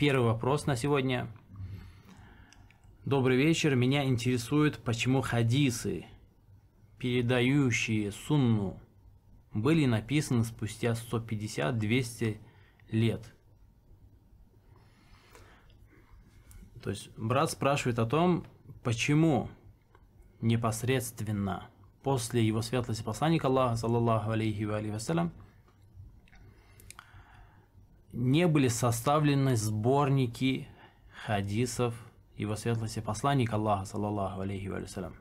Первый вопрос на сегодня. Добрый вечер. Меня интересует, почему хадисы, передающие сунну, были написаны спустя 150-200 лет. То есть брат спрашивает о том, почему непосредственно после его светлости посланника Аллаха, саллаллаху алейхи ва алейхи вассалям, не были составлены сборники хадисов его светлости посланника Аллаха, саллаллаху алейхи вассалям.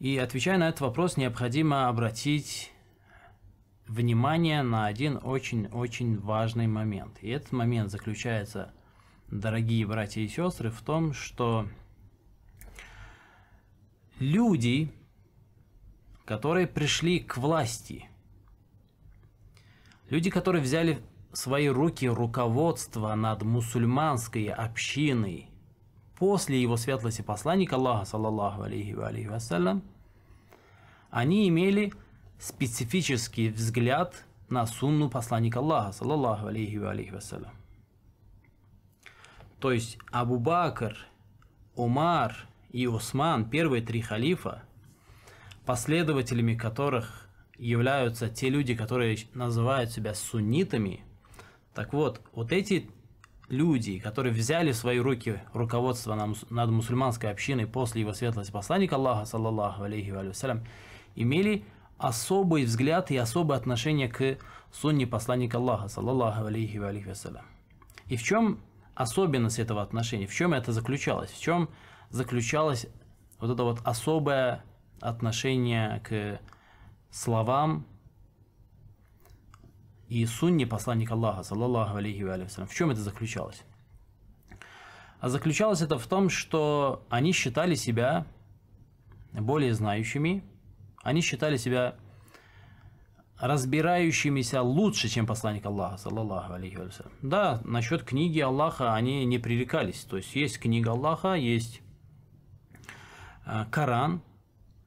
И отвечая на этот вопрос, необходимо обратить внимание на один очень-очень важный момент. И этот момент заключается, дорогие братья и сестры, в том, что люди, которые пришли к власти – Люди, которые взяли в свои руки руководство над мусульманской общиной после его светлости посланника Аллаха, саллаллаху алейхи ва алейхи вассалям, они имели специфический взгляд на сунну посланника Аллаха, саллаллаху алейхи ва алейхи вассалям. То есть Абу Бакр, Умар и Усман, первые три халифа, последователями которых являются те люди, которые называют себя суннитами. Так вот, вот эти люди, которые взяли в свои руки руководство над мусульманской общиной после его светлости посланника Аллаха, саллаллаху алейхи вассалям, имели особый взгляд и особое отношение к сунне посланника Аллаха, саллаллаху алейхи вассалям. И в чем особенность этого отношения, в чем это заключалось, в чем заключалось вот это вот особое отношение к словам и сунне посланника Аллаха, саллаллаху алейхи ва алейхи В чем это заключалось? А заключалось это в том, что они считали себя более знающими, они считали себя разбирающимися лучше, чем посланник Аллаха, саллаллаху алейхи ва алейхи Да, насчет книги Аллаха они не пререкались. То есть есть книга Аллаха, есть э, Коран,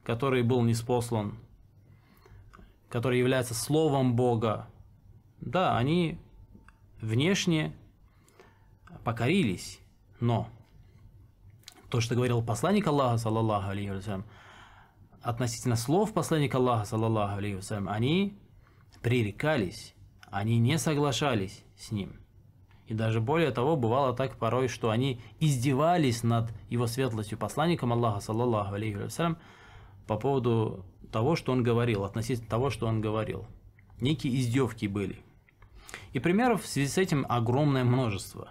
который был неспослан который является Словом Бога, да, они внешне покорились, но то, что говорил посланник Аллаха, саллаллаху алейхи относительно слов посланника Аллаха, саллаллаху алейхи они пререкались, они не соглашались с ним. И даже более того, бывало так порой, что они издевались над его светлостью посланником Аллаха, саллаллаху алейхи по поводу того, что он говорил, относительно того, что он говорил. Некие издевки были. И примеров в связи с этим огромное множество.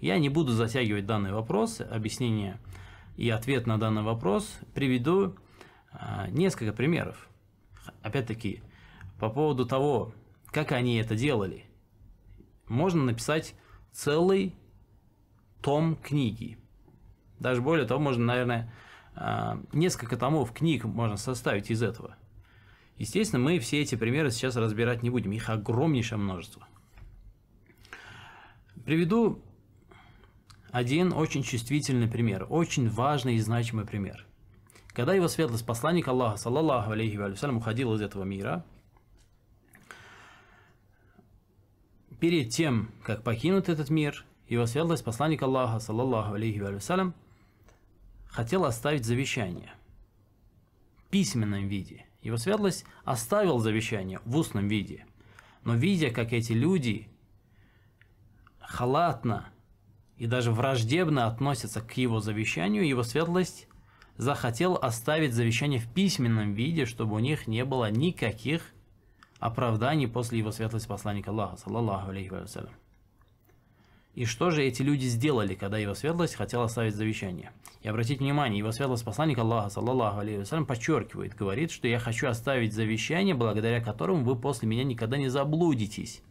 Я не буду затягивать данный вопрос, объяснение и ответ на данный вопрос. Приведу а, несколько примеров. Опять-таки, по поводу того, как они это делали, можно написать целый том книги. Даже более того, можно, наверное, а, несколько томов книг можно составить из этого. Естественно, мы все эти примеры сейчас разбирать не будем, их огромнейшее множество. Приведу один очень чувствительный пример, очень важный и значимый пример. Когда его светлость, посланник Аллаха, саллаллаху алейхи вассалям, уходил из этого мира, перед тем, как покинут этот мир, его светлость, посланник Аллаха, саллаллаху алейхи вассалям, хотел оставить завещание в письменном виде. Его светлость оставил завещание в устном виде. Но видя, как эти люди халатно и даже враждебно относятся к его завещанию, его светлость захотел оставить завещание в письменном виде, чтобы у них не было никаких оправданий после его светлости посланника Аллаха, саллаллаху алейхи вассалям. И что же эти люди сделали, когда его светлость хотела оставить завещание? И обратите внимание, его светлость посланник Аллаха, саллаллаху алейхи вассалям, подчеркивает, говорит, что я хочу оставить завещание, благодаря которому вы после меня никогда не заблудитесь.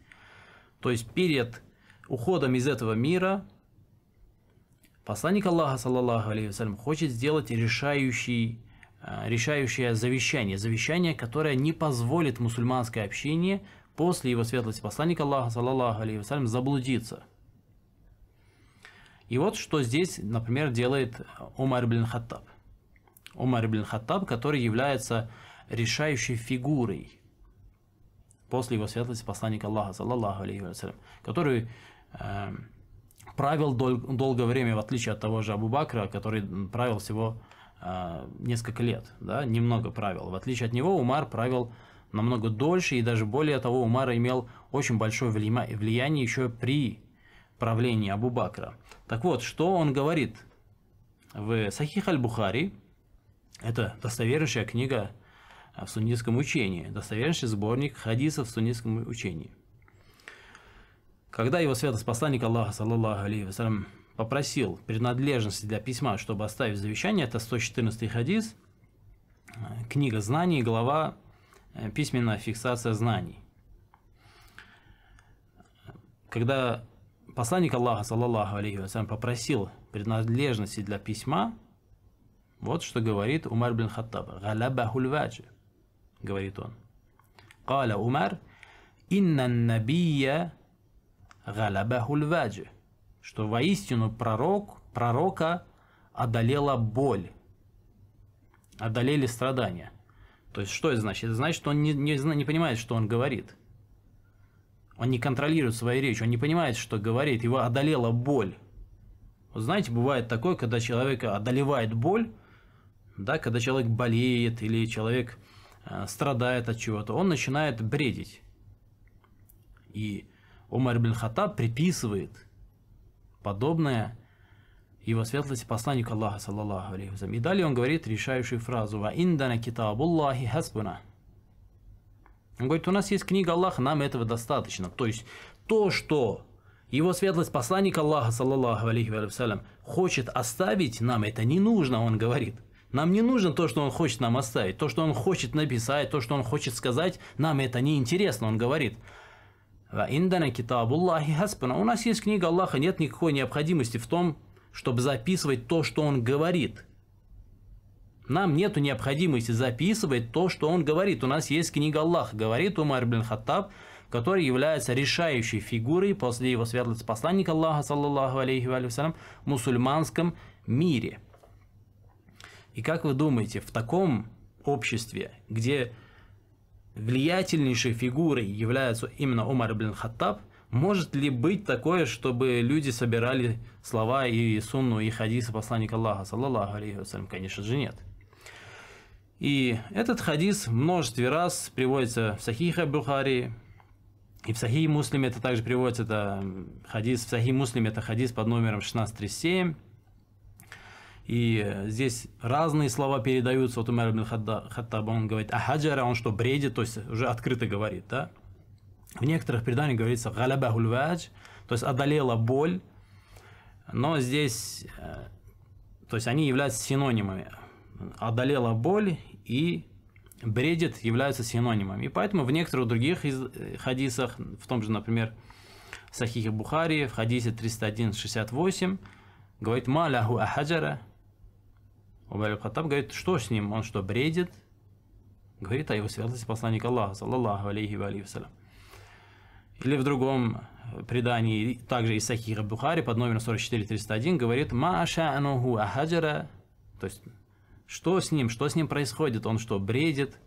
То есть перед уходом из этого мира посланник Аллаха, саллаллаху алейхи вассалям, хочет сделать решающий э, решающее завещание, завещание, которое не позволит мусульманской общине после его светлости посланника Аллаха, саллаллаху алейхи вассалям, заблудиться – и вот что здесь, например, делает Умар ибн Хаттаб. Умар ибн Хаттаб, который является решающей фигурой после его святости посланника Аллаха, саллаллаху алейхи вассалям, который э, правил дол- долгое время, в отличие от того же Абу Бакра, который правил всего э, несколько лет, да, немного правил. В отличие от него Умар правил намного дольше, и даже более того, Умар имел очень большое влияние еще при правлении Абу Бакра. Так вот, что он говорит в Сахих аль-Бухари, это достовернейшая книга а, в суннитском учении, достовернейший сборник хадисов в суннитском учении. Когда его святость посланник Аллаха, саллаллаху алейхи вассалям, попросил принадлежности для письма, чтобы оставить завещание, это 114 хадис, а, книга знаний, глава э, «Письменная фиксация знаний». Когда посланник Аллаха, саллаллаху алейхи вассалям, попросил принадлежности для письма, вот что говорит Умар бин Хаттаб. «Галабахуль ваджи», говорит он. «Каля Умар, инна набия галаба ваджи», что воистину пророк, пророка одолела боль, одолели страдания. То есть что это значит? Это значит, что он не, не, не понимает, что он говорит – он не контролирует свою речь, он не понимает, что говорит, его одолела боль. Вот знаете, бывает такое, когда человека одолевает боль, да, когда человек болеет или человек э, страдает от чего-то, он начинает бредить. И Умар бин Хаттаб приписывает подобное его светлости посланнику Аллаха, саллаллаху алейхи И далее он говорит решающую фразу «Ва индана китабуллахи хасбуна» Он говорит, у нас есть книга Аллаха, нам этого достаточно. То есть то, что его светлость посланник Аллаха, саллаллаху алейхи вассалям, хочет оставить нам, это не нужно, он говорит. Нам не нужно то, что он хочет нам оставить, то, что он хочет написать, то, что он хочет сказать, нам это не интересно, он говорит. Индана китабуллахи хаспана. У нас есть книга Аллаха, нет никакой необходимости в том, чтобы записывать то, что он говорит. Нам нет необходимости записывать то, что он говорит. У нас есть книга Аллаха, говорит Умар бин Хаттаб, который является решающей фигурой после его светлости посланника Аллаха, саллаллаху алейхи ва салям, в мусульманском мире. И как вы думаете, в таком обществе, где влиятельнейшей фигурой является именно Умар Бин Хаттаб, может ли быть такое, чтобы люди собирали слова и сунну, и хадисы посланника Аллаха, саллаллаху алейхи вассалям? Конечно же нет. И этот хадис в множестве раз приводится в Сахихе Бухари, и в Сахихе Муслим это также приводится, это хадис, в Сахихе Муслим это хадис под номером 1637. И здесь разные слова передаются. Вот Умар ибн Хаттаб, он говорит, а хаджара, он что, бредит, то есть уже открыто говорит, да? В некоторых преданиях говорится галаба гульвадж, то есть одолела боль. Но здесь, э, то есть они являются синонимами одолела боль и бредит являются синонимами. И поэтому в некоторых других из, э, хадисах, в том же, например, в Сахихе Бухари, в хадисе 301.68, говорит «Маляху ахаджара». Умар Хаттаб говорит, что с ним, он что, бредит? Говорит а его святости посланник Аллаха, саллаллаху алейхи ва алейхи Или в другом предании, также из Сахиха Бухари, под номером 44.301, говорит «Ма аша'ануху ахаджара», то есть что с ним? Что с ним происходит? Он что, бредит?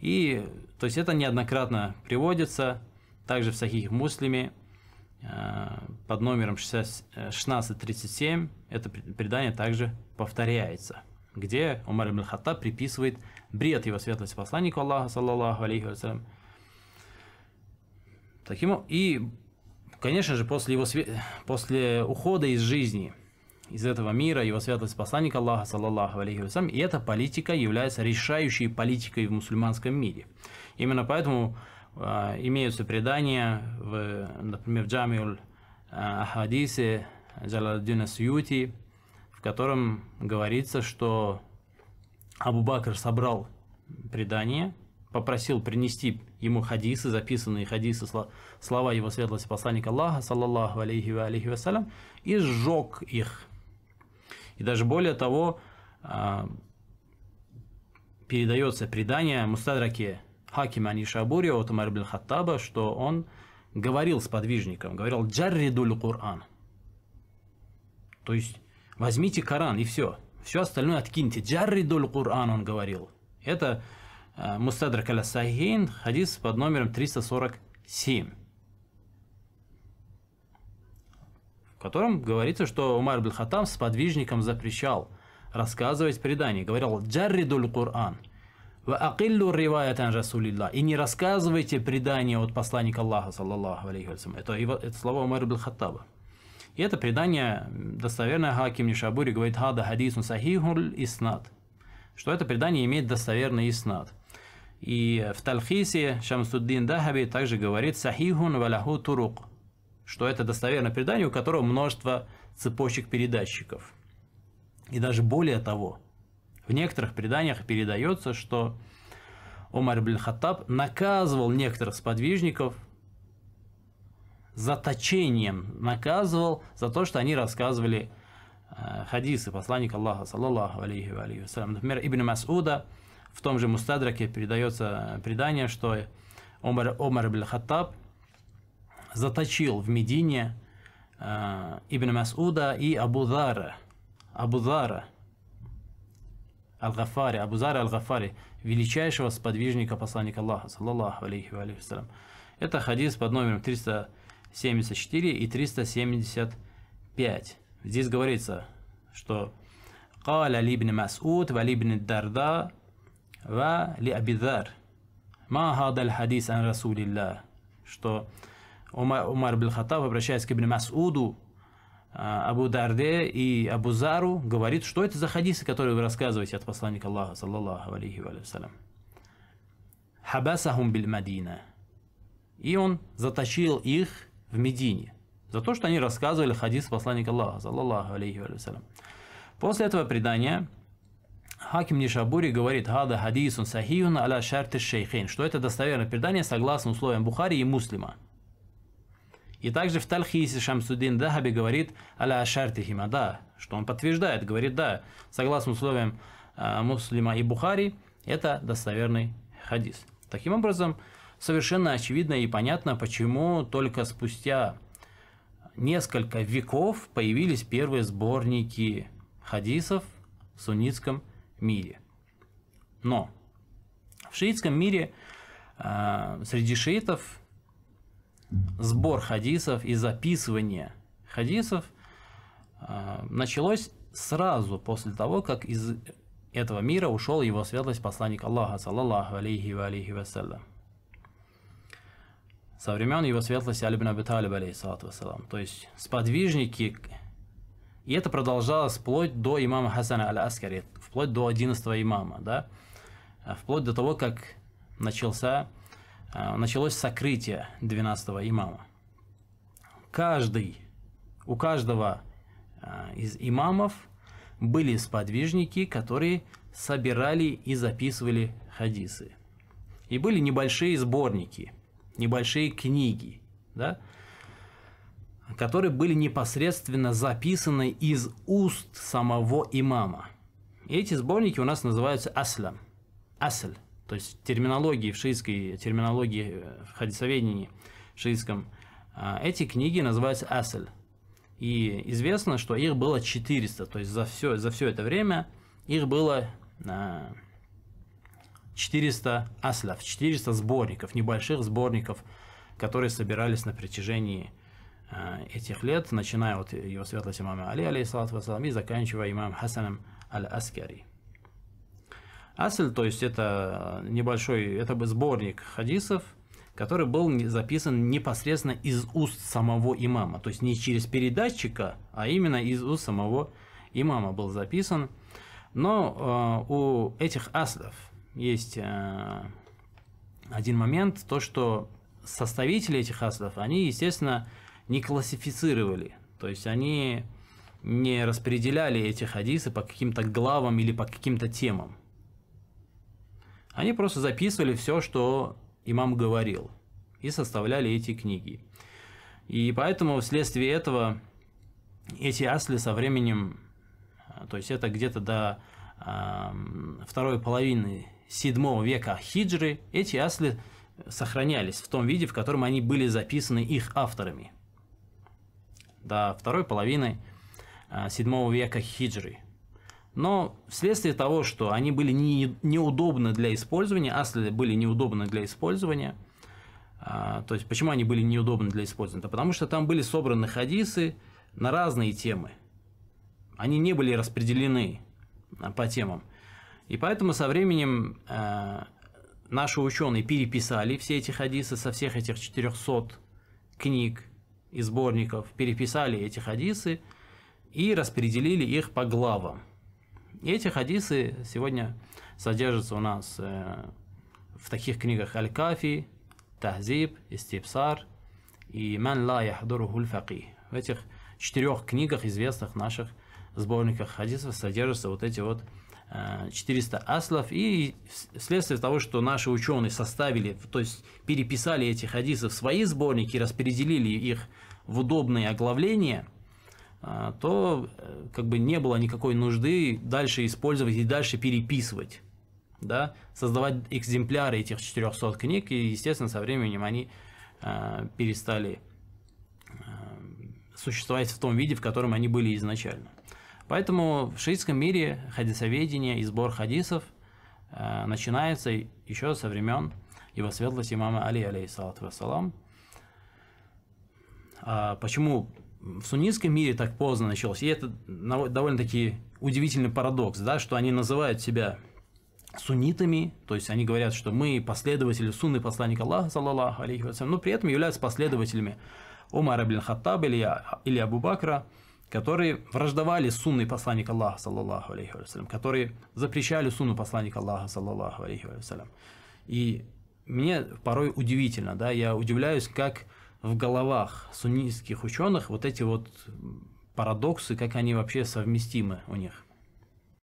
И, то есть, это неоднократно приводится, также в Сахих Муслиме, э, под номером 1637 э, это предание также повторяется, где Умар ибн Хатта приписывает бред его светлости посланнику Аллаха, саллаллаху алейхи вассалям. Таким, и, конечно же, после, его, после ухода из жизни – из этого мира, его святость посланник Аллаха, саллаллаху алейхи вассалям, и эта политика является решающей политикой в мусульманском мире. Именно поэтому э, имеются предания, в, например, в Джамиуль а, Ахадисе Джаладдина Сьюти, в котором говорится, что Абу Бакр собрал предание, попросил принести ему хадисы, записанные хадисы, слова его светлости посланника Аллаха, саллаллаху алейхи ва алейхи вассалям, и сжег их – и даже более того, а, передается предание Мустадраке Хакима Анишабури от Умар бин Хаттаба, что он говорил с подвижником, говорил «Джарридуль Кур'ан». То есть возьмите Коран и все. Все остальное откиньте. «Джарридуль Кур'ан» он говорил. Это а, Мустадрак аля Сахин, хадис под номером 347. в котором говорится, что Умар Бельхатам с подвижником запрещал рассказывать предание. Говорил «Джарридуль Кур'ан». «Ваакиллу риваятан Расулилла». И не рассказывайте предание от посланника Аллаха, саллаллаху алейхи Это, его, это слово Умара бин И это предание, достоверное Хаким Нишабури говорит «Хада хадисун сахихуль иснат». Что это предание имеет достоверный иснат. И в Тальхисе Шамсуддин Дахаби также говорит «Сахихун валяху турук» что это достоверное предание, у которого множество цепочек передатчиков. И даже более того, в некоторых преданиях передается, что Омар Блин Хаттаб наказывал некоторых сподвижников заточением, наказывал за то, что они рассказывали э, хадисы посланника Аллаха, саллаллаху алейхи ва алейхи вассалям. Например, Ибн Масуда в том же Мустадраке передается э, предание, что Омар, Омар Блин Хаттаб – заточил в Медине э, Ибн Масуда и Абу Дара, Абу Дара, Аль-Гафари, Абу Абузара Аль-Гафари, величайшего сподвижника посланника Аллаха, саллаллаху алейхи ва алейхи Это хадис под номером 374 и 375. Здесь говорится, что «Каля либн Масуд, ва либн Дарда, ва ли Абидар». «Ма хадаль хадис ан Расулиллах». Что Умар бин обращаясь к Ибн Масуду, а, Абу Дарде и Абу Зару, говорит, что это за хадисы, которые вы рассказываете от посланника Аллаха, саллаллаху алейхи вассалям. Хабасахум биль Мадина. И он заточил их в Медине за то, что они рассказывали хадис посланника Аллаха, саллаллаху алейхи вассалям. После этого предания Хаким Нишабури говорит «Хада хадисун сахиюн аля шарты шейхин», что это достоверное предание согласно условиям Бухари и Муслима – и также в Тальхисе Шамсудин Дахаби говорит «Аля ашарти да, что он подтверждает, говорит «Да, согласно условиям а, муслима и Бухари, это достоверный хадис». Таким образом, совершенно очевидно и понятно, почему только спустя несколько веков появились первые сборники хадисов в суннитском мире. Но в шиитском мире а, среди шиитов сбор хадисов и записывание хадисов а, началось сразу после того, как из этого мира ушел его светлость посланник Аллаха, саллаллаху алейхи ва алейхи вассалям. Со времен его светлости Алибн Абиталиб, алейхиссалату вассалам. То есть сподвижники, и это продолжалось вплоть до имама Хасана аль-Аскари, вплоть до одиннадцатого имама, да, а вплоть до того, как начался а, началось сокрытие 12-го имама. Каждый, у каждого а, из имамов были сподвижники, которые собирали и записывали хадисы. И были небольшие сборники, небольшие книги, да, которые были непосредственно записаны из уст самого имама. И эти сборники у нас называются аслям. Асль. То есть терминологии в шиитской, терминологии э, в хадисоведении шиитском, а, эти книги называются «Асель». И известно, что их было 400, то есть за все, за все это время их было 400 аслов, 400 сборников, небольших сборников, которые собирались на протяжении а, этих лет, начиная от его светлости имама Али, алейхиссалату вассалам, и заканчивая имамом Хасаном Аль-Аскари. Асль, то есть это э, небольшой, это бы сборник хадисов, который был записан непосредственно из уст самого имама, то есть не через передатчика, а именно из уст самого имама был записан. Но э, у этих аслов есть э, один момент, то что составители этих аслов, они, естественно, не классифицировали, то есть они не распределяли эти хадисы по каким-то главам или по каким-то темам. Они просто записывали все, что имам говорил, и составляли эти книги. И поэтому вследствие этого эти асли со временем, то есть это где-то до э, второй половины VII века хиджры, эти асли сохранялись в том виде, в котором они были записаны их авторами до второй половины VII а, века хиджры – но вследствие того, что они были не, неудобны для использования, асли были неудобны для использования, а, то есть почему они были неудобны для использования? Да потому что там были собраны хадисы на разные темы. Они не были распределены а, по темам. И поэтому со временем э, наши ученые переписали все эти хадисы со всех этих 400 книг и сборников, переписали эти хадисы и распределили их по главам. И эти хадисы сегодня содержатся у нас э, в таких книгах Аль-Кафи, Тахзиб, истипсар и Ман ла яхдурухуль факих. В этих четырех книгах известных наших сборниках хадисов содержатся вот эти вот 400 э, аслов, и вследствие того, что наши ученые составили, то есть переписали эти хадисы в свои сборники, распределили их в удобные оглавления – а, то э, как бы не было никакой нужды дальше использовать и дальше переписывать, да, создавать экземпляры этих 400 книг, и, естественно, со временем они э, перестали э, существовать в том виде, в котором они были изначально. Поэтому в шиитском мире хадисоведение и сбор хадисов э, начинается еще со времен его светлости имама Али, алейхиссалату вассалам. А почему в суннитском мире так поздно началось. И это довольно-таки удивительный парадокс, да, что они называют себя суннитами, то есть они говорят, что мы последователи сунны посланника Аллаха, саллаллаху алейхи вассалям, но при этом являются последователями Умара бин Хаттаба или, а, или Абу Бакра, которые враждовали сунны посланника Аллаха, саллаллаху алейхи вассалям, которые запрещали сунну посланника Аллаха, саллаллаху алейхи вассалям. И мне порой удивительно, да, я удивляюсь, как в головах суннитских ученых вот эти вот парадоксы, как они вообще совместимы у них.